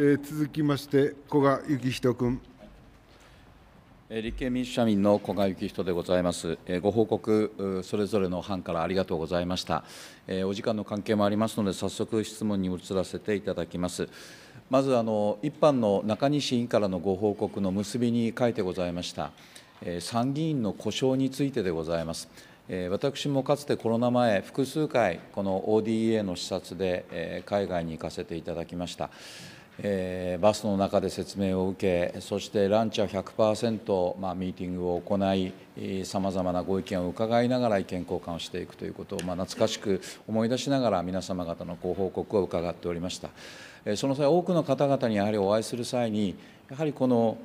えー、続きまして、古賀幸人君。立憲民主社民の古賀幸人でございます。ご報告、それぞれの班からありがとうございました。お時間の関係もありますので、早速質問に移らせていただきます。まずあの、一般の中西委員からのご報告の結びに書いてございました、参議院の故障についてでございます。私もかつてコロナ前、複数回、この ODA の視察で海外に行かせていただきました。えー、バスの中で説明を受け、そしてランチは100%、まあ、ミーティングを行い、さまざまなご意見を伺いながら意見交換をしていくということを、まあ、懐かしく思い出しながら、皆様方のご報告を伺っておりました。その際、多くの方々にやはりお会いする際に、やはりこの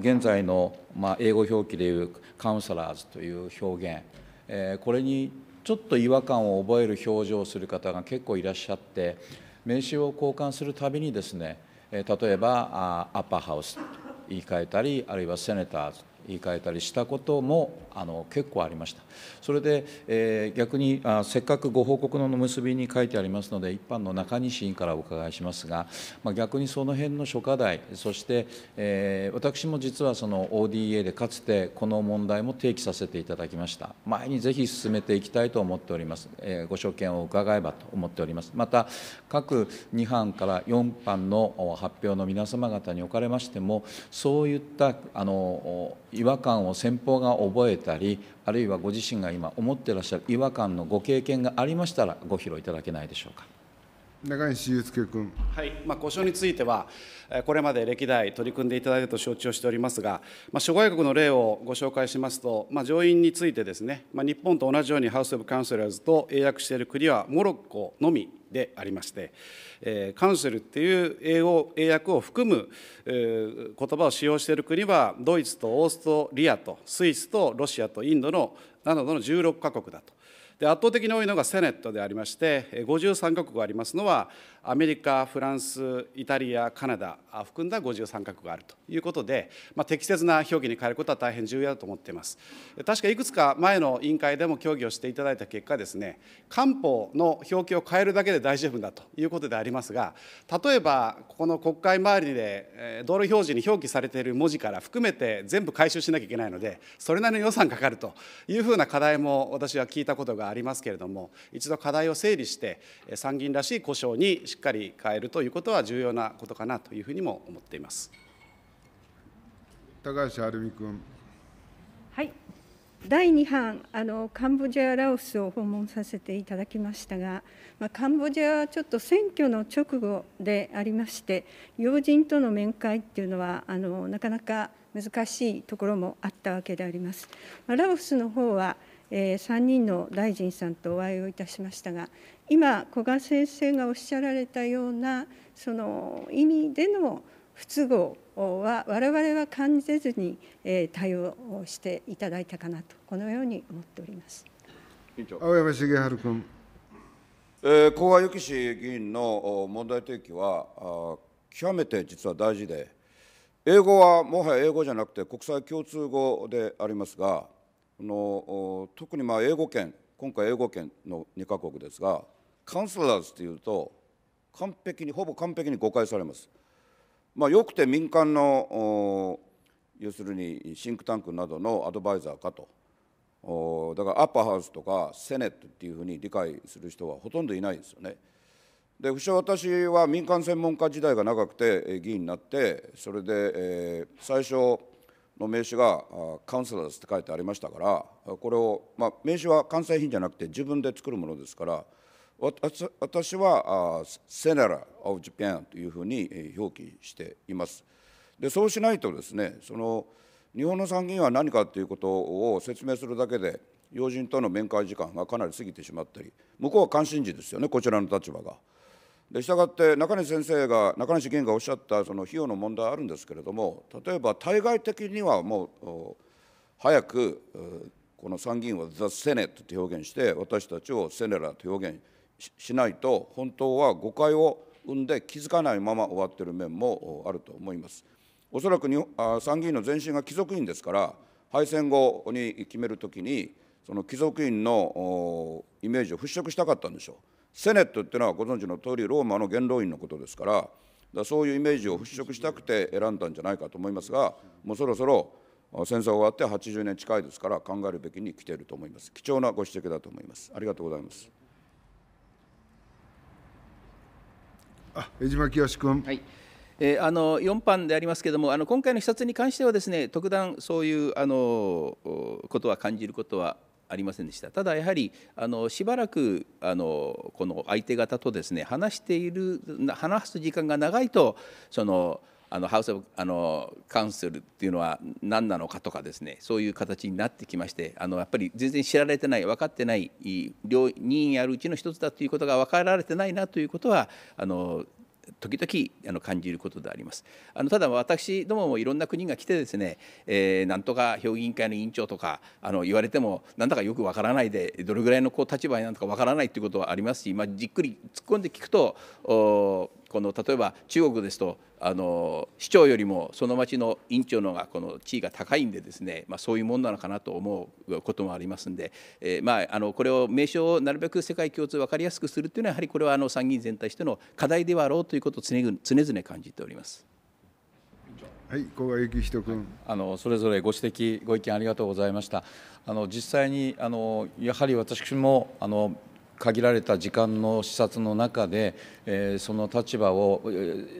現在の、ま英語表記でいうカウンセラーズという表現、えこれにちょっと違和感を覚える表情をする方が結構いらっしゃって、名刺を交換するたびにですね、例えばアッパーハウスと言い換えたりあるいはセネターズ言い換えたりしたこともあの結構ありました。それで、えー、逆にあせっかくご報告の結びに書いてありますので、一般の中西委員からお伺いしますが、まあ、逆にその辺の諸課題、そして、えー、私も実はその ODA でかつてこの問題も提起させていただきました。前にぜひ進めていきたいと思っております。えー、ご所見を伺えばと思っております。また、各2班から4班の発表の皆様方におかれましても、そういったあの違和感を先方が覚えたりあるいはご自身が今思ってらっしゃる違和感のご経験がありましたらご披露いただけないでしょうか。中西祐介君。はい、まあ、故障については、これまで歴代取り組んでいただいたと承知をしておりますが、まあ、諸外国の例をご紹介しますと、まあ、上院についてですね、まあ、日本と同じようにハウス・オブ・カウンセラーズと英訳している国はモロッコのみでありまして、えー、カウンセルっていう英語英訳を含む、えー、言葉を使用している国は、ドイツとオーストリアとスイスとロシアとインドのなどの16か国だと。で圧倒的に多いのがセネットでありまして53カ国ありますのはアメリカ、フランス、イタリア、カナダ含んだ53カ国があるということで、まあ、適切な表記に変えることは大変重要だと思っています。確かいくつか前の委員会でも協議をしていただいた結果ですね、官報の表記を変えるだけで大丈夫だということでありますが、例えばここの国会周りで道路表示に表記されている文字から含めて全部回収しなきゃいけないので、それなりの予算かかるというふうな課題も私は聞いたことがありますけれども、一度課題を整理して参議院らしい故障にしっかり変えるということは重要なことかなというふうにも思っています高橋晴美君。はい第2版あの、カンボジア、ラオスを訪問させていただきましたが、まあ、カンボジアはちょっと選挙の直後でありまして、要人との面会っていうのは、あのなかなか難しいところもあったわけであります。まあ、ラオスの方はえー、3人の大臣さんとお会いをいたしましたが、今古賀先生がおっしゃられたようなその意味での不都合は我々は感じずに対応していただいたかなとこのように思っております青山茂春君。えー、古賀由紀氏議員の問題提起は極めて実は大事で英語はもはや英語じゃなくて国際共通語でありますがの特にまあ英語圏今回英語圏の2か国ですがカウンセラーズっていうと完璧にほぼ完璧に誤解されます。まあ、よくて民間の要するにシンクタンクなどのアドバイザーかとだからアッパーハウスとかセネットっていうふうに理解する人はほとんどいないんですよね。で不詳私は民間専門家時代が長くて議員になってそれで、え最初の名刺がカウンセラーズって書いてありましたからこれを、まあ、名刺は完成品じゃなくて自分で作るものですから私はセネラ・オブ・ジャパンというふうに表記しています。でそうしないとですねその日本の参議院は何かということを説明するだけで要人との面会時間がかなり過ぎてしまったり向こうは関心事ですよねこちらの立場が。でしたがって中西先生が中西議員がおっしゃったその費用の問題あるんですけれども例えば対外的にはもう早くこの参議院を「ザ・セネット」と表現して私たちを「セネラ」と表現しないと本当は誤解を生んで気づかないまま終わっている面もあると思います。おそらく参議院の前身が貴族院ですから敗戦後に決めるときにその貴族院のイメージを払拭したかったんでしょう。セネットっていうのはご存知の通りローマの元老院のことですからだそういうイメージを払拭したくて選んだんじゃないかと思いますがもうそろそろ戦争が終わって80年近いですから考えるべきに来ていると思います貴重なご指摘だと思いますありがとうございますあ江島清君。はいえー、あの4番でありますけれども、あの今回の視察に関してはです、ね、特段そういうあのことは感じることはありませんでした、ただやはりあのしばらくあのこの相手方とです、ね、話している、話す時間が長いと、そのあのハウス・あのカウンセルっていうのは何なのかとかですねそういう形になってきましてあのやっぱり全然知られてない分かってない両任あるうちの一つだということが分かられてないなということはあの時々あの感じることであります。あのただ私どももいろんな国が来てですね、えー、なんとか評議員会の委員長とかあの言われてもなんだかよくわからないでどれぐらいのこう立場になるのかわからないということはありますし、まあ、じっくり突っ込んで聞くとこの例えば中国ですとあの市長よりもその町の院長のがこの地位が高いんでですね、まあ、そういうもんなのかなと思うこともありますんで、えー、まあ、あのこれを名称をなるべく世界共通分かりやすくするというのはやはりこれはあの参議院全体としての課題ではあろうということを常々感じております。はい、小川幸人君、あのそれぞれご指摘、ご意見ありがとうございました。あの実際にあのやはり私もあの限られた時間の視察の中で、えー、その立場を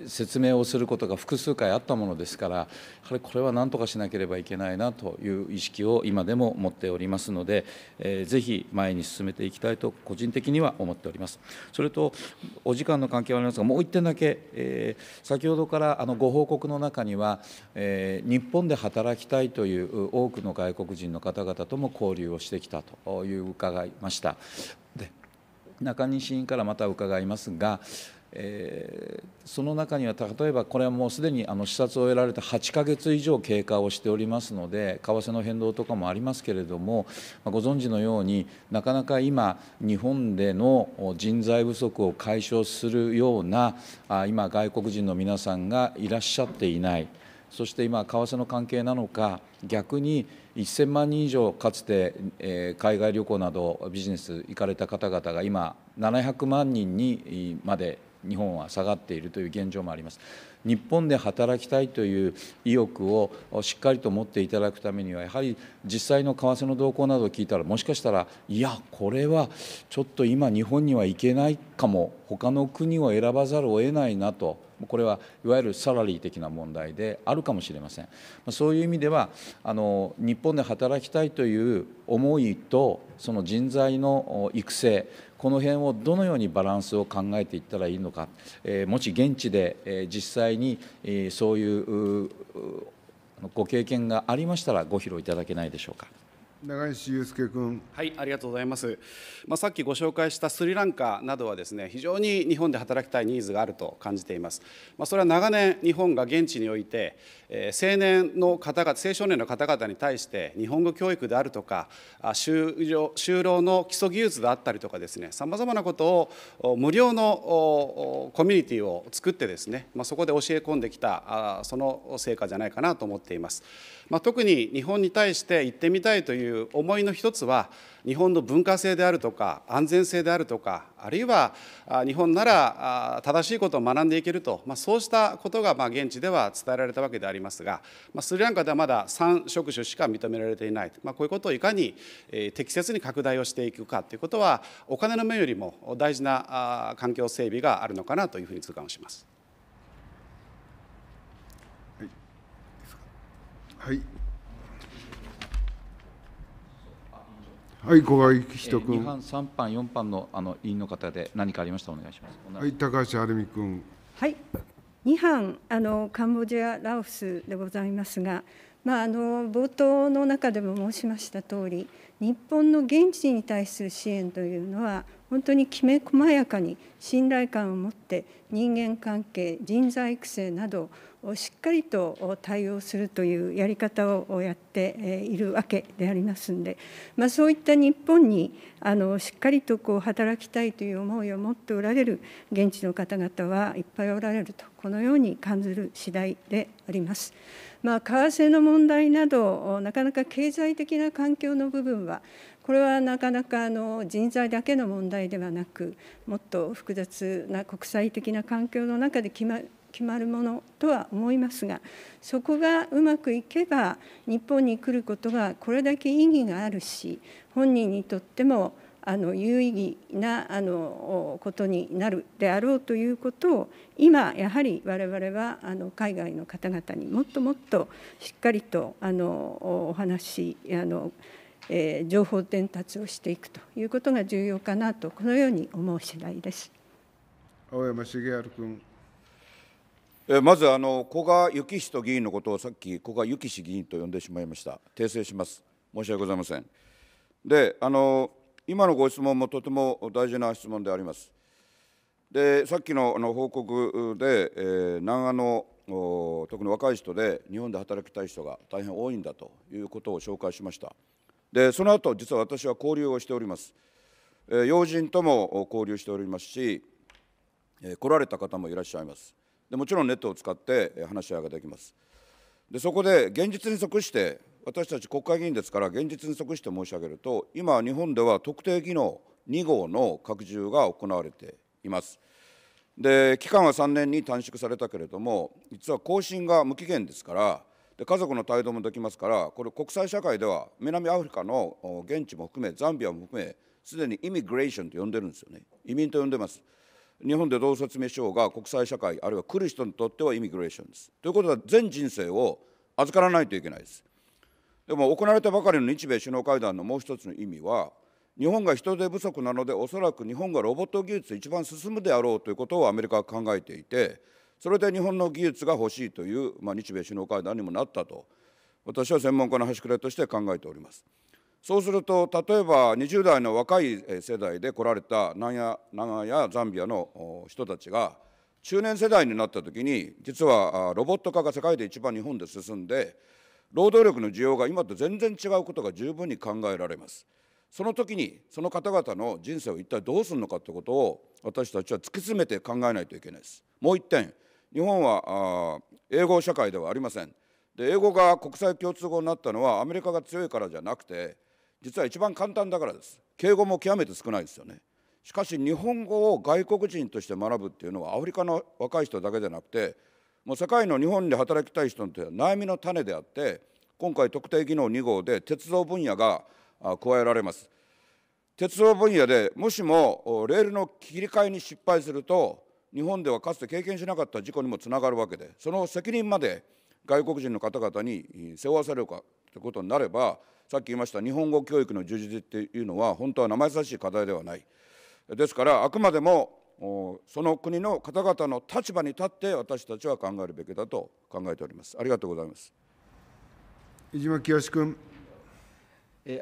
説明をすることが複数回あったものですからやはりこれは何とかしなければいけないなという意識を今でも持っておりますので、えー、ぜひ前に進めていきたいと個人的には思っておりますそれとお時間の関係はありますがもう1点だけ、えー、先ほどからあのご報告の中には、えー、日本で働きたいという多くの外国人の方々とも交流をしてきたという伺いました。で中西委員からまた伺いますが、えー、その中には例えばこれはもうすでにあの視察を得られて8か月以上経過をしておりますので為替の変動とかもありますけれどもご存知のようになかなか今日本での人材不足を解消するような今外国人の皆さんがいらっしゃっていない。そして今、為替の関係なのか、逆に1000万人以上、かつて、え海外旅行などビジネス行かれた方々が今、700万人にまで日本は下がっているという現状もあります日本で働きたいという意欲をしっかりと持っていただくためにはやはり実際の為替の動向などを聞いたらもしかしたらいやこれはちょっと今日本には行けないかも他の国を選ばざるを得ないなとこれはいわゆるサラリー的な問題であるかもしれませんそういう意味ではあの日本で働きたいという思いとその人材の育成この辺をどのようにバランスを考えていったらいいのか、えもし現地で、え実際に、えそういうご経験がありましたらご披露いただけないでしょうか。長石祐介君。はい、ありがとうございます。まあ、さっきご紹介したスリランカなどはですね、非常に日本で働きたいニーズがあると感じています。まあ、それは長年日本が現地において、えー、青年の方々、青少年の方々に対して日本語教育であるとか、あ就就労の基礎技術であったりとかですね、さまざまなことを無料のコミュニティを作ってですね、まあ、そこで教え込んできたあその成果じゃないかなと思っています。まあ、特に日本に対して行ってみたいといういう思いの一つは、日本の文化性であるとか、安全性であるとか、あるいは日本なら正しいことを学んでいけると、まあ、そうしたことがま現地では伝えられたわけでありますが、まあ、スリランカではまだ3職種しか認められていない、まあ、こういうことをいかに適切に拡大をしていくかということは、お金の面よりも大事な環境整備があるのかなというふうに痛感をします。はいはい、小川仁君。二、班、三班、四班のあの委員の方で何かありましたらお願いします。はい、高橋晴美君。はい。二班あのカンボジアラオスでございますが、まああの冒頭の中でも申しました通り、日本の現地に対する支援というのは本当にきめ細やかに信頼感を持って人間関係人材育成などをしっかりと対応するというやり方をやっているわけでありますんで、まあ、そういった日本にあのしっかりとこう働きたいという思いを持っておられる現地の方々はいっぱいおられるとこのように感じる次第であります。まあ、為替の問題などなかなか経済的な環境の部分は、これはなかなかあの人材だけの問題ではなくもっと複雑な国際的な環境の中で決ま決まるものとは思いますがそこがうまくいけば日本に来ることがこれだけ意義があるし本人にとってもあの有意義なあのことになるであろうということを今やはり我々はあの海外の方々にもっともっとしっかりとあのお話あのえ情報伝達をしていくということが重要かなとこのように思う次第です。青山茂春君まずあの古賀幸人議員のことをさっき古賀幸氏議員と呼んでしまいました訂正します申し訳ございませんであの今のご質問もとても大事な質問でありますでさっきのあの報告で、えー、南アの特に若い人で日本で働きたい人が大変多いんだということを紹介しましたでその後実は私は交流をしております、えー、要人とも交流しておりますし、えー、来られた方もいらっしゃいますでもちろんネットを使って話し合いができますでそこで現実に即して私たち国会議員ですから現実に即して申し上げると今日本では特定技能2号の拡充が行われていますで期間は3年に短縮されたけれども実は更新が無期限ですからで家族の帯同もできますからこれ国際社会では南アフリカの現地も含めザンビアも含めすでにイミグレーションと呼んでるんですよね移民と呼んでます日本でどう説明しようが国際社会あるいは来る人にとってはイミグレーションですということは全人生を預からないといけないですでも行われたばかりの日米首脳会談のもう一つの意味は日本が人手不足なのでおそらく日本がロボット技術一番進むであろうということをアメリカは考えていてそれで日本の技術が欲しいという、まあ、日米首脳会談にもなったと私は専門家の端くれとして考えております。そうすると例えば20代の若い世代で来られた南ア南アやザンビアの人たちが中年世代になった時に実はロボット化が世界で一番日本で進んで労働力の需要が今と全然違うことが十分に考えられます。その時にその方々の人生を一体どうするのかということを私たちは突き詰めて考えないといけないです。もう一点日本は英語社会ではありませんで英語が国際共通語になったのはアメリカが強いからじゃなくて実は一番簡単だからです敬語も極めて少ないですよねしかし日本語を外国人として学ぶっていうのはアフリカの若い人だけじゃなくてもう世界の日本で働きたい人っては悩みの種であって今回特定技能2号で鉄道分野が加えられます鉄道分野でもしもレールの切り替えに失敗すると日本ではかつて経験しなかった事故にもつながるわけでその責任まで外国人の方々に背負わされるかということになればさっき言いました日本語教育の充実っていうのは本当は生易しい課題ではないですからあくまでもその国の方々の立場に立って私たちは考えるべきだと考えておりますありがとうございます飯島清君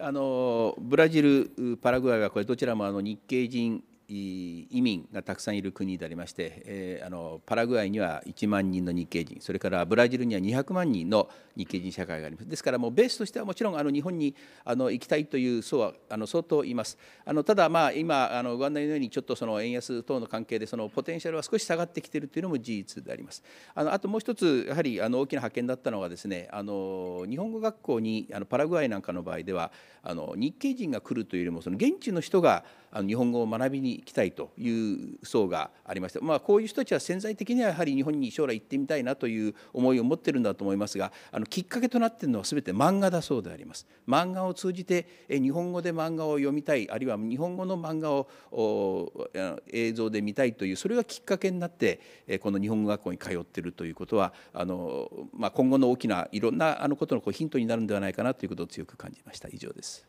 あのブラジル、パラグアイはこれどちらもあの日系人移民がたくさんいる国でありまして、えー、あのパラグアイには1万人の日系人それからブラジルには200万人の日系人社会がありますですからもうベースとしてはもちろんあの日本にあの行きたいという層はあの相当いますあのただまあ今あのご案内のようにちょっとその円安等の関係でそのポテンシャルは少し下がってきているというのも事実でありますあのあともう一つやはりあの大きな発見だったのはですねあの日本語学校にあのパラグアイなんかの場合ではあの日系人が来るというよりもその現地の人があの日本語を学びにに来たいという層がありまして、まあ、こういう人たちは潜在的にはやはり日本に将来行ってみたいなという思いを持ってるんだと思いますがあのきっかけとなっているのは全て漫画だそうであります。漫画を通じて日本語で漫画を読みたいあるいは日本語の漫画を映像で見たいというそれがきっかけになってこの日本語学校に通っているということはあの、まあ、今後の大きないろんなあのことのこうヒントになるんではないかなということを強く感じました以上です。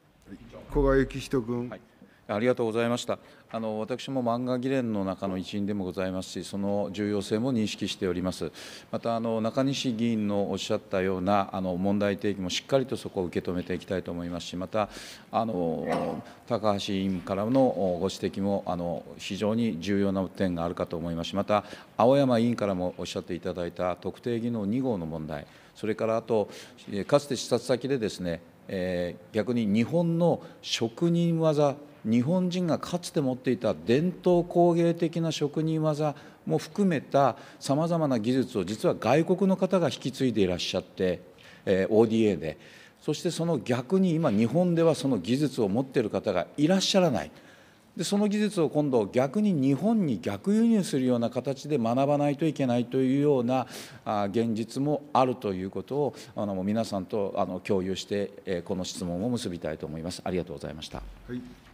小川幸人君、はいありがとうございました。あの私も漫画議連の中の一員でもございますし、その重要性も認識しております。またあの中西議員のおっしゃったようなあの問題提起もしっかりとそこを受け止めていきたいと思いますし、またあの高橋委員からのご指摘もあの非常に重要な点があるかと思いますし、また青山委員からもおっしゃっていただいた特定技能2号の問題。それからあと、かつて視察先でですね、え逆に日本の職人技日本人がかつて持っていた伝統工芸的な職人技も含めたさまざまな技術を実は外国の方が引き継いでいらっしゃって、え ODA でそしてその逆に今日本ではその技術を持っている方がいらっしゃらない。でその技術を今度逆に日本に逆輸入するような形で学ばないといけないというような現実もあるということをあの皆さんとあの共有してこの質問を結びたいと思いますありがとうございました、はい